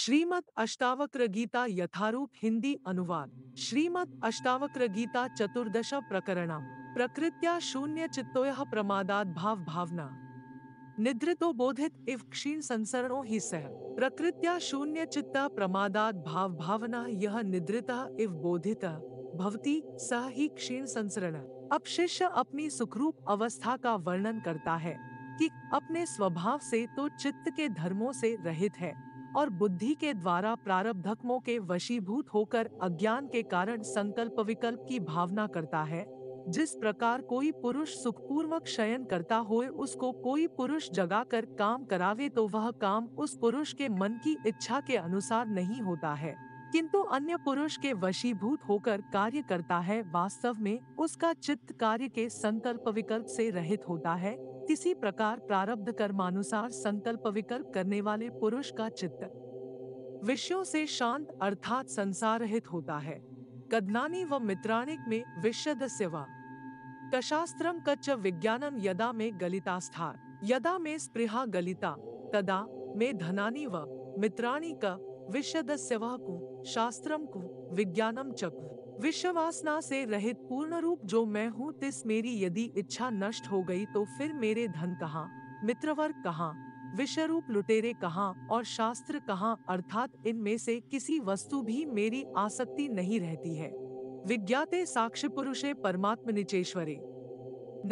श्रीमद अष्टावक्र गीता यथारूप हिंदी अनुवाद श्रीमद अष्टावक्र गीता चतुर्दश प्रकरण प्रकृत्या शून्य चित्तो प्रमादात भाव भावना निद्रितो बोधित इव क्षीण संसरणो ही सह प्रकृत्या शून्य चित्ता प्रमादात भाव भावना यह निद्रिता इव बोधित भवती सह ही क्षीण संसरण अब शिष्य अपनी सुखरूप अवस्था का वर्णन करता है कि अपने स्वभाव से तो चित्त के धर्मों से रहित है और बुद्धि के द्वारा प्रारब्धकमों के वशीभूत होकर अज्ञान के कारण संकल्प विकल्प की भावना करता है जिस प्रकार कोई पुरुष सुखपूर्वक शयन करता हो उसको कोई पुरुष जगाकर काम करावे तो वह काम उस पुरुष के मन की इच्छा के अनुसार नहीं होता है किंतु अन्य पुरुष के वशीभूत होकर कार्य करता है वास्तव में उसका चित्त कार्य के संकल्प विकल्प से रहित होता है किसी प्रकार प्रारब्ध कर्मानुसार संकल्प विकल्प करने वाले पुरुष का चित्त विषयों से शांत अर्थात संसार रहित होता है कदनानी व मित्राणिक में विशद सेवा कशास्त्रम कच्च विज्ञानम यदा में गलितास्थार यदा में स्प्रिहा गलिता तदा में धनानी व मित्राणी का विषय सेवा को शास्त्रम को विज्ञानम चकू विश्ववासना से रहित पूर्ण रूप जो मैं हूँ तिस मेरी यदि इच्छा नष्ट हो गई तो फिर मेरे धन कहाँ मित्रवर्ग कहाँ रूप लुटेरे कहाँ और शास्त्र कहाँ अर्थात इनमें से किसी वस्तु भी मेरी आसक्ति नहीं रहती है विज्ञाते साक्ष पुरुषे परमात्म निचेश्वरे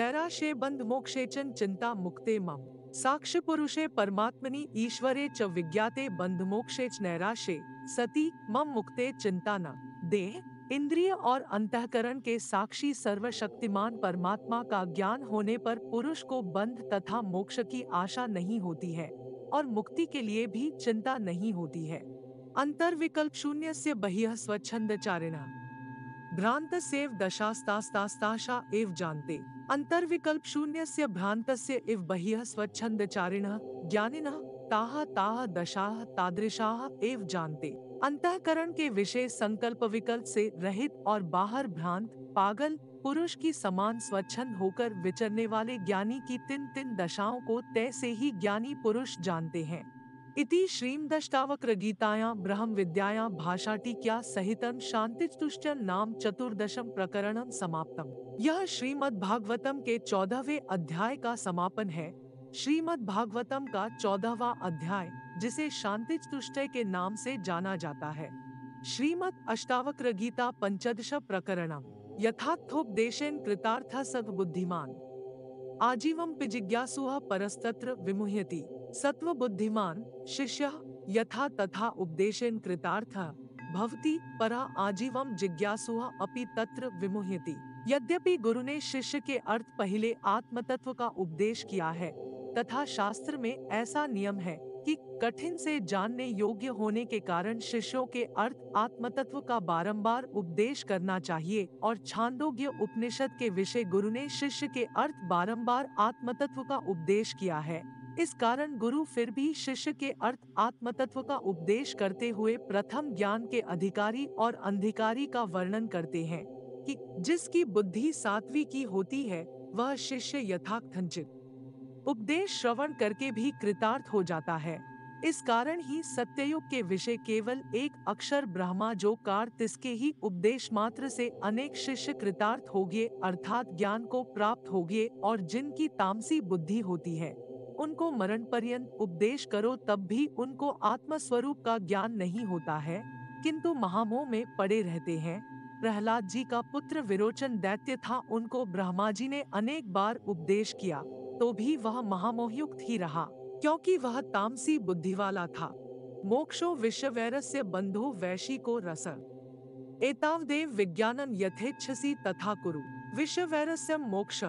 नैराशे बंद मोक्षेचन चिंता मुक्ते मम साक्ष पुरुषे परमात्मनि ईश्वरे च विज्ञाते बंध मोक्षेच नैराशे सती मम मुक्ते चिंता न देह इंद्रिय और अंतकरण के साक्षी सर्वशक्तिमान परमात्मा का ज्ञान होने पर पुरुष को बंध तथा मोक्ष की आशा नहीं होती है और मुक्ति के लिए भी चिंता नहीं होती है अंतर विकल्प शून्य से बह्य स्वच्छंद चारिणा भ्रांत सेव दशास्तास्तास्ताशा एव जानते अंतर विकल्प शून्य से भ्रांत से इव बह्य स्वच्छंद चारिण ज्ञानिना ताह ताह दशाह तादृशाह एव जानते अंतकरण के विषय संकल्प विकल्प से रहित और बाहर भ्रांत पागल पुरुष की समान स्वच्छंद होकर विचरने वाले ज्ञानी की तीन तीन दशाओं को तय से ही ज्ञानी पुरुष जानते हैं इति श्रीम दष्टावक्र गीताया ब्रह्म विद्याया भाषाटिक्या सहितम शांति नाम चतुर्दशम प्रकरणम समाप्तम यह श्रीमद् भागवतम के चौदहवे अध्याय का समापन है श्रीमद् भागवतम का चौदहवा अध्याय जिसे शांति तुष्टय के नाम से जाना जाता है श्रीमद अष्टावक्र गीता पंचदश प्रकरण यथार्थोपदेशेन कृतार्थ सद बुद्धिमान आजीवम पिजिज्ञासु परस्तत्र विमुह्यति सत्व बुद्धिमान शिष्य यथा तथा उपदेशन कृतार्थ भवति परा आजीवम जिज्ञासु अपि तत्र विमुह्यति यद्यपि गुरु ने शिष्य के अर्थ पहले आत्मतत्व का उपदेश किया है तथा शास्त्र में ऐसा नियम है कठिन से जानने योग्य होने के कारण शिष्यों के अर्थ आत्म तत्व का बारंबार उपदेश करना चाहिए और छांदोग्य उपनिषद के विषय गुरु ने शिष्य के अर्थ बारंबार आत्मतत्व का उपदेश किया है इस कारण गुरु फिर भी शिष्य के अर्थ आत्म तत्व का उपदेश करते हुए प्रथम ज्ञान के अधिकारी और अंधिकारी का वर्णन करते हैं कि जिसकी बुद्धि सात्वी की होती है वह शिष्य यथार्थंचित उपदेश श्रवण करके भी कृतार्थ हो जाता है इस कारण ही सत्ययुग के विषय केवल एक अक्षर ब्रह्मा जो कार तिसके ही उपदेश मात्र से अनेक शिष्य कृतार्थ हो गए अर्थात ज्ञान को प्राप्त हो गए और जिनकी तामसी बुद्धि होती है उनको मरण पर्यंत उपदेश करो तब भी उनको आत्म स्वरूप का ज्ञान नहीं होता है किंतु महामोह में पड़े रहते हैं प्रहलाद जी का पुत्र विरोचन दैत्य था उनको ब्रह्मा जी ने अनेक बार उपदेश किया तो भी वह महामोहयुक्त ही रहा क्योंकि वह तामसी बुद्धि वाला था मोक्षो विश्ववैरस्य बंधो वैशी को रस एतावदेव विज्ञानन यथेच्छसि तथा कुरु विश्ववैरस्य मोक्ष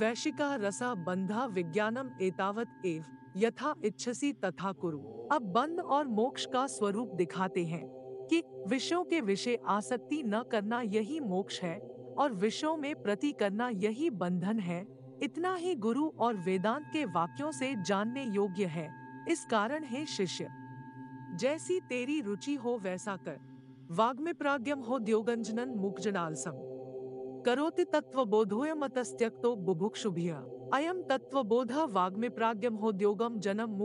वैशिका रसा बंधा विज्ञानम एतावत एव यथा इच्छसी तथा कुरु अब बंध और मोक्ष का स्वरूप दिखाते हैं कि विषयों के विषय आसक्ति न करना यही मोक्ष है और विषयों में प्रति करना यही बंधन है इतना ही गुरु और वेदांत के वाक्यों से जानने योग्य है इस कारण है शिष्य जैसी तेरी रुचि हो वैसा कर प्राग्यम हो द्योगंजनन मुक्जनालसम करोति तत्वबोधोय मतस्त्यक्तो बुभुक्षुभिया अयम तत्वबोध प्राग्यम हो द्योगम जनम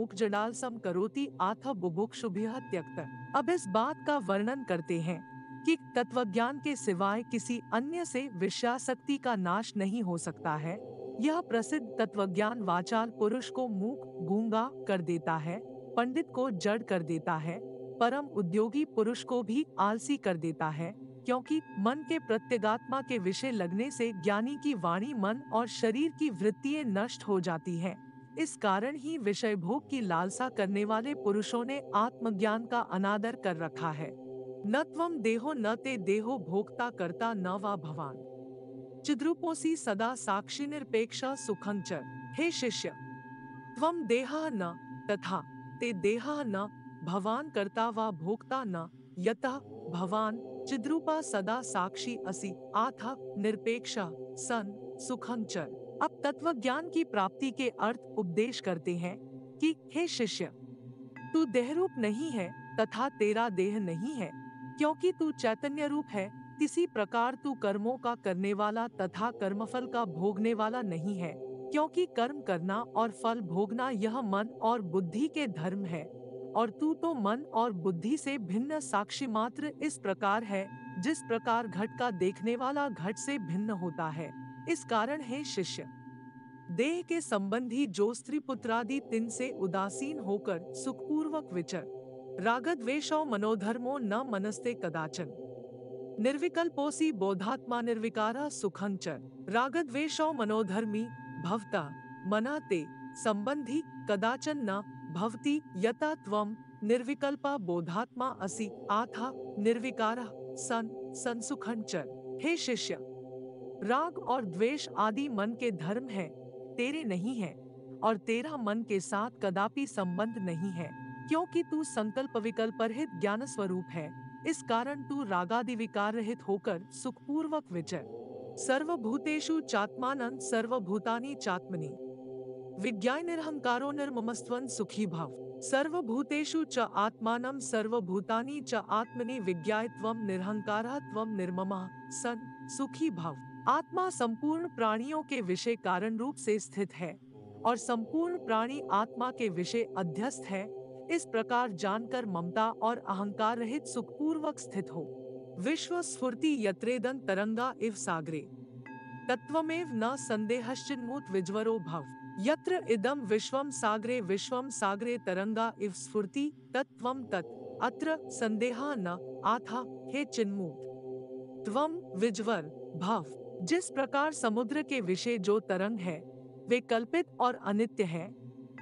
सम करोति आथ बुभुक्षुभिया त्यक्त अब इस बात का वर्णन करते हैं कि तत्वज्ञान के सिवाय किसी अन्य से विषयाशक्ति का नाश नहीं हो सकता है यह प्रसिद्ध तत्वज्ञान वाचाल पुरुष को मूक गूंगा कर देता है पंडित को जड़ कर देता है परम उद्योगी पुरुष को भी आलसी कर देता है क्योंकि मन के प्रत्यगात्मा के विषय लगने से ज्ञानी की वाणी मन और शरीर की वृत्तियां नष्ट हो जाती हैं। इस कारण ही विषय भोग की लालसा करने वाले पुरुषों ने आत्मज्ञान का अनादर कर रखा है न त्वम देहो न ते देहो भोक्ता करता न वा भवान चिद्रूपोसी सदा साक्षी निरपेक्षा सुखं च हे शिष्य त्वं देहा न तथा ते देहः न भवान कर्ता वा भोक्ता न यतः भवान चिद्रूपा सदा साक्षी असि आथ निरपेक्ष सन सुखं च अब तत्व ज्ञान की प्राप्ति के अर्थ उपदेश करते हैं कि हे शिष्य तू रूप नहीं है तथा तेरा देह नहीं है क्योंकि तू चैतन्य रूप है किसी प्रकार तू कर्मों का करने वाला तथा कर्मफल का भोगने वाला नहीं है क्योंकि कर्म करना और फल भोगना यह मन और बुद्धि के धर्म है और तू तो मन और बुद्धि से भिन्न साक्षी मात्र इस प्रकार है जिस प्रकार घट का देखने वाला घट से भिन्न होता है इस कारण है शिष्य देह के संबंधी जो स्त्री पुत्रादि तिन से उदासीन होकर सुखपूर्वक विचर रागद्वेश मनोधर्मो न मनस्ते कदाचन निर्विकल्पोसी बोधात्मा निर्विकारा सुखंच रागद्वेषौ मनोधर्मी भवता मना ते संबंधी कदाचन न भवती यता त्वम निर्विकल्पा बोधात्मा असि आथा निर्विकार सन संसुखंच हे शिष्य राग और द्वेष आदि मन के धर्म है तेरे नहीं है और तेरा मन के साथ कदापि संबंध नहीं है क्योंकि तू संकल्प विकल्प रहित ज्ञान स्वरूप है इस कारण तू रागादि विकार रहित होकर सुखपूर्वक विचर सर्वभूतेषु चात्मानं सर्वभूतानि चात्मनि विज्ञाय निरहंकारो निर्ममस्त्वं सुखी भव सर्वभूतेषु च आत्मानं सर्वभूतानि च आत्मनि विज्ञायत्वं निरहंकारत्वं निर्ममः सन् सुखी भव आत्मा संपूर्ण प्राणियों के विषय कारण रूप से स्थित है और संपूर्ण प्राणी आत्मा के विषय अध्यस्त है इस प्रकार जानकर ममता और अहंकार रहित सुखपूर्वक स्थित हो विश्व स्फूर्ति यत्रेदन तरंगा इव सागरे तत्वमेव न संदेहश्चिन्मूत विज्वरो भव यत्र इदम विश्वम सागरे विश्वम सागरे तरंगा इव स्फूर्ति तत्व तत् अत्र संदेहा न आथा हे चिन्मूत त्वम विज्वर भव जिस प्रकार समुद्र के विषय जो तरंग है वे कल्पित और अनित्य हैं,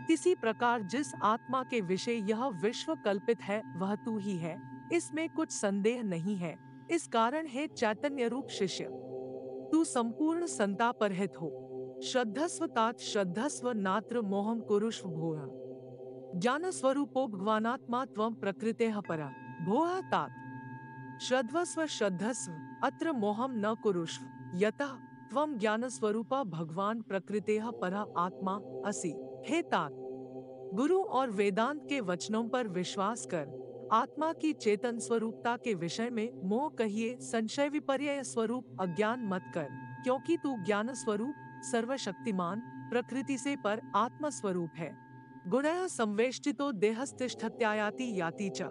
किसी प्रकार जिस आत्मा के विषय यह विश्व कल्पित है वह तू ही है इसमें कुछ संदेह नहीं है इस कारण है चैतन्य रूप शिष्य तू संपूर्ण संता हित हो श्रद्धस्व तात श्रद्धस्व नात्र मोहम कुरुष भोह ज्ञान स्वरूपो भगवानात्मा त्व प्रकृते परा भोह तात श्रद्धस्व श्रद्धस्व अत्र मोहम न कुरुष्व यतः ज्ञान स्वरूपा भगवान प्रकृते परा आत्मा असी हे तात गुरु और वेदांत के वचनों पर विश्वास कर आत्मा की चेतन स्वरूपता के विषय में मोह कहिए संशय विपर्य स्वरूप अज्ञान मत कर क्योंकि तू ज्ञान स्वरूप सर्वशक्तिमान प्रकृति से पर आत्म स्वरूप है गुण संवेष्टितो देहस्तिष्ठत्यायाति याति च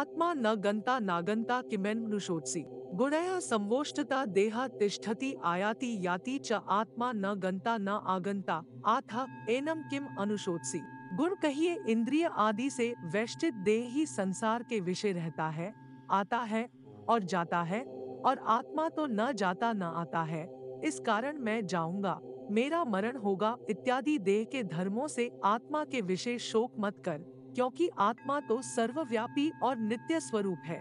आत्मा न गंता नागंता किमेन मनुषोत्सी गुणया संवोष्टता देहा तिष्ठति आयाति याति च आत्मा न गंता न आगंता आथ एनम किम अनुशोधसी गुण कहिए इंद्रिय आदि से वैष्टित देह ही संसार के विषय रहता है आता है और जाता है और आत्मा तो न जाता न आता है इस कारण मैं जाऊंगा मेरा मरण होगा इत्यादि देह के धर्मों से आत्मा के विषय शोक मत कर क्योंकि आत्मा तो सर्वव्यापी और नित्य स्वरूप है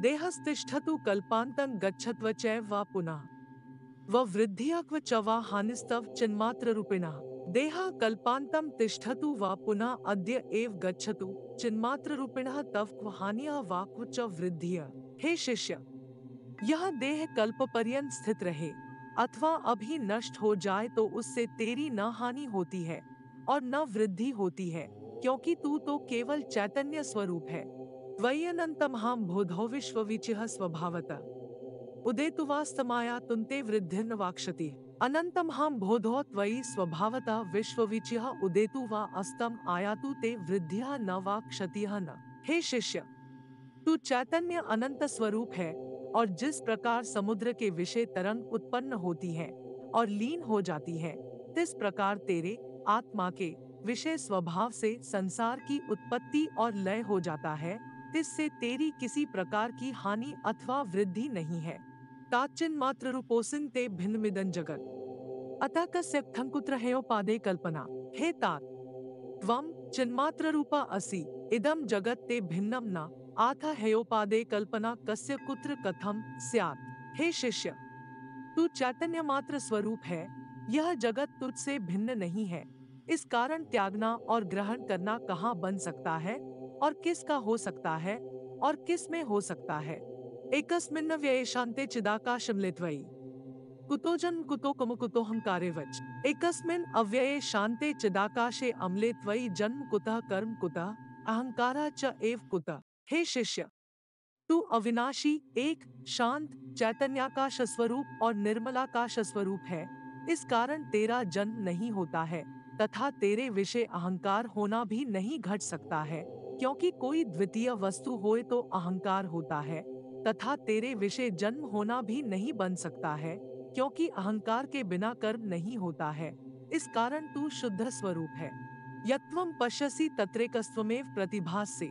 देहस्तिष्ठतु कल्पान्तं गच्छत्वचैव वा पुनः ववृद्धियाक्व च वा हानिस्तव चिन्मात्र रूपिणा देह कल्पांतं तिष्ठतु वा पुनः अद्य एव गच्छतु चिन्मात्र चिन्मात्ररूपिणः तव क्व हानिया वा क्व च वृद्धिय हे शिष्य यह देह कल्प पर्यंत स्थित रहे अथवा अभी नष्ट हो जाए तो उससे तेरी न हानि होती है और न वृद्धि होती है क्योंकि तू तो केवल चैतन्य स्वरूप है त्वय्यनन्तमहां बोधो विश्वविचिः स्वभावत उदेतु तुन्ते वृद्धिर्न वाक्षति बोधो त्वयि विश्वविचिः उदेतु वा आयातु ते न न हे शिष्य तू चैतन्य अनंत स्वरूप है और जिस प्रकार समुद्र के विषय तरंग उत्पन्न होती है और लीन हो जाती है तिस प्रकार तेरे आत्मा के विषय स्वभाव से संसार की उत्पत्ति और लय हो जाता है प्रैक्टिस से तेरी किसी प्रकार की हानि अथवा वृद्धि नहीं है ताचिन मात्र रूपोसिन ते भिन्न मिदन जगत अतः कस्यक्थं है पादे कल्पना हे तात त्वम चिन्मात्र रूपा असी इदम जगत ते भिन्नम न आथ हेयोपादे कल्पना कस्य कुत्र कथम स्यात् हे शिष्य तू चैतन्य मात्र स्वरूप है यह जगत तुझसे भिन्न नहीं है इस कारण त्यागना और ग्रहण करना कहाँ बन सकता है और किस का हो सकता है और किस में हो सकता है एकस्मिन व्यय शांति चिदा का चिदाकाशमलित्वयि कुतोजन कुतो जन कुतो कुतो कम हम कार्य वच एकस्मिन् अव्यय शांति चिदाकाशे अम्ले त्वयि जन्म कुतः कर्म कुतः अहंकारा च एव कुतः हे शिष्य तू अविनाशी एक शांत चैतन्याकाश स्वरूप और निर्मलाकाश स्वरूप है इस कारण तेरा जन्म नहीं होता है तथा तेरे विषय अहंकार होना भी नहीं घट सकता है क्योंकि कोई द्वितीय वस्तु होए तो अहंकार होता है तथा तेरे विषय जन्म होना भी नहीं बन सकता है क्योंकि अहंकार के बिना कर्म नहीं होता है इस कारण तू शुद्ध स्वरूप है यत्वम पश्यसी तत्रेकस्वमेव प्रतिभा से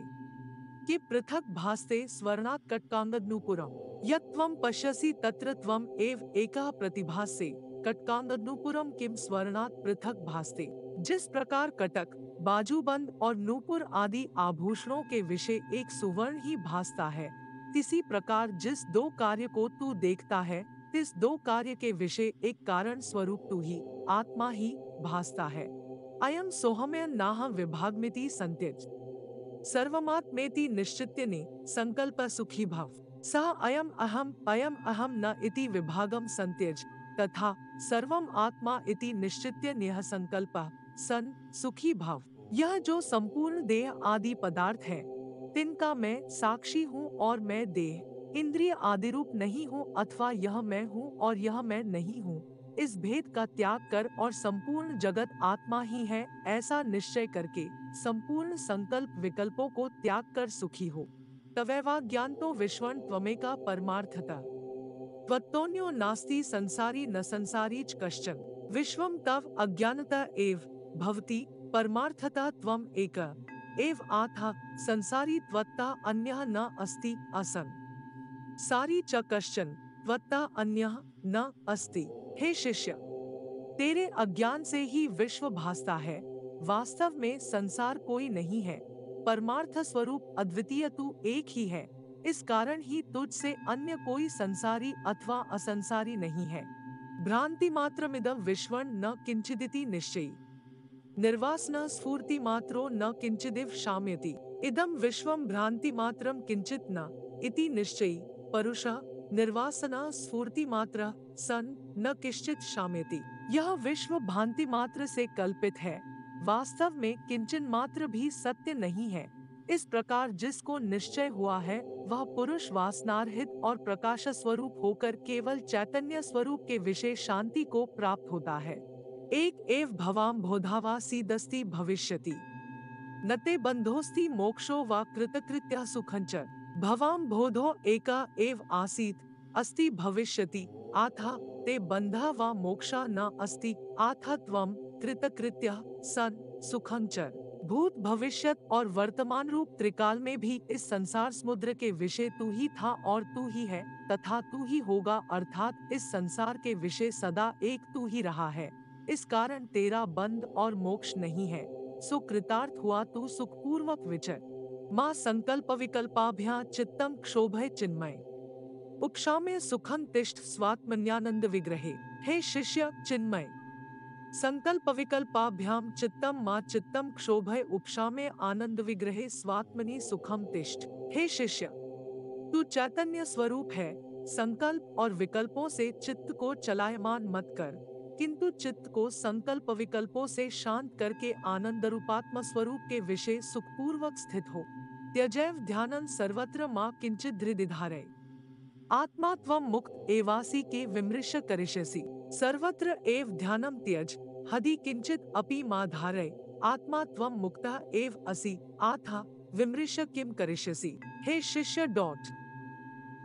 कि पृथक भासते स्वर्णात् कटकांगनुपुरम यत्वम पश्यसी तत्र त्वम एव एका प्रतिभा से कटकांगनुपुरम किम स्वर्णात पृथक भासते जिस प्रकार कटक बाजूबंद और नूपुर आदि आभूषणों के विषय एक सुवर्ण ही भासता है इसी प्रकार जिस दो कार्य को तू देखता है तिस दो कार्य के विषय एक कारण स्वरूप तू ही आत्मा ही भासता है अयम सोहमय नाह विभागमिति संत्यज सर्वमात्मेति निश्चित ने संकल्प सुखी भाव सह अयम अहम अयम अहम न इति विभागम संत्यज तथा सर्वम आत्मा इति निश्चित्य नेह संकल्प सन सुखी भाव यह जो संपूर्ण देह आदि पदार्थ है तिनका मैं साक्षी हूँ और मैं देह इंद्रिय आदि रूप नहीं हूँ अथवा यह मैं हूँ और यह मैं नहीं हूँ इस भेद का त्याग कर और संपूर्ण जगत आत्मा ही है ऐसा निश्चय करके संपूर्ण संकल्प विकल्पों को त्याग कर सुखी हो तवैवा ज्ञान तो विश्वण त्वमे का परमार्थता त्वत्तोन्यो नास्ति संसारी न संसारी कश्चन विश्वम तव अज्ञानता एव भवति परमार्थता त्वम एक एव आथा संसारी त्वत्ता अन्य न अस्ति आसन सारी च कश्चन त्वत्ता अन्य न अस्ति हे शिष्य तेरे अज्ञान से ही विश्व भासता है वास्तव में संसार कोई नहीं है परमार्थ स्वरूप अद्वितीय तू एक ही है इस कारण ही तुझ से अन्य कोई संसारी अथवा असंसारी नहीं है भ्रांति मात्र मिदम विश्वण न किंचिदिति निश्चय निर्वास न स्फूर्ति मात्रो न किंचिदिव शाम्यति इदम विश्वम भ्रांति मात्रम किंचित न इति निश्चयी परुष निर्वासना स्फूर्ति मात्र सन न किश्चित शाम्यति यह विश्व भांति मात्र से कल्पित है वास्तव में किंचन मात्र भी सत्य नहीं है इस प्रकार जिसको निश्चय हुआ है वह पुरुष वासनारहित और प्रकाश स्वरूप होकर केवल चैतन्य स्वरूप के विशेष शांति को प्राप्त होता है एक एव भवाम बोधावा सीदस्ती भविष्यति नते बंधोस्ती मोक्षो व कृतकृत्य सुखचर भवाम बोधो एका एव आसीत अस्ति भविष्यति आथा ते बंधा व मोक्षा न अस्ति आथा त्वम कृतकृत्य सन सुखंचर भूत भविष्य और वर्तमान रूप त्रिकाल में भी इस संसार समुद्र के विषय तू ही था और तू ही है तथा तू ही होगा अर्थात इस संसार के विषय सदा एक तू ही रहा है इस कारण तेरा बंद और मोक्ष नहीं है सो कृतार्थ हुआ तू सुखपूर्वक विचर माँ संकल्प विकल्पाभ्या चित्तम क्षोभ चिन्मय में सुखम तिष्ठ स्वात्मन्यानंद विग्रहे हे शिष्य चिन्मय संकल्प विकल्पाभ्याम चित्तम मा चित्तम क्षोभय उपशा में आनंद विग्रहे स्वात्मनि सुखम तिष्ठ हे शिष्य तू चैतन्य स्वरूप है संकल्प और विकल्पों से चित्त को चलायमान मत कर किंतु चित्त को संकल्प विकल्पों से शांत करके आनंद रूपात्म स्वरूप के विषय सुखपूर्वक स्थित हो त्यजैव ध्यानन सर्वत्र माँ किंचित हृदिधारे आत्मा मुक्त एवासी के विमृश करिष्यसी सर्वत्र एव ध्यानम त्यज हदि किंचित अपि मा धारय आत्मा त्वम मुक्ता एव असि आथा विमृश किम करिष्यसि हे शिष्य डॉट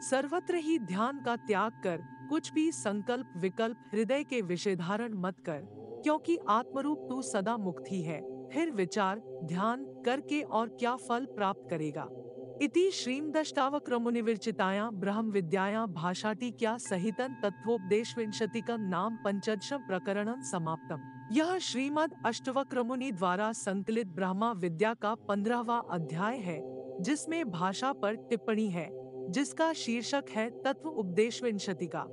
सर्वत्र ही ध्यान का त्याग कर कुछ भी संकल्प विकल्प हृदय के विषय धारण मत कर क्योंकि आत्मरूप तू सदा मुक्ति है फिर विचार ध्यान करके और क्या फल प्राप्त करेगा इति ब्रह्म ब्रह्मविद्यायां भाषाटीक्या विंशति तत्त्वोपदेशविंशतिकं नाम पंचदश प्रकरणं समाप्तम यह श्रीमद अष्टवक्रमुनि द्वारा संकलित ब्रह्मा विद्या का पंद्रहवा अध्याय है जिसमें भाषा पर टिप्पणी है जिसका शीर्षक है तत्व उपदेश विंशति का